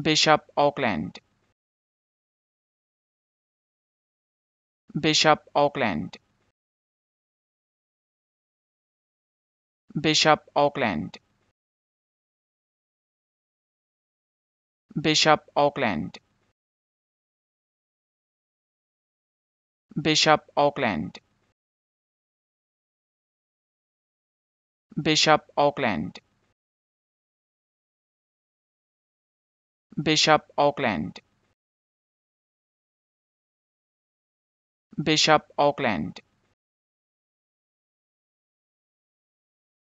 Bishop Auckland Bishop Auckland Bishop Auckland Bishop Auckland Bishop Auckland Bishop Auckland Bishop Auckland Bishop Auckland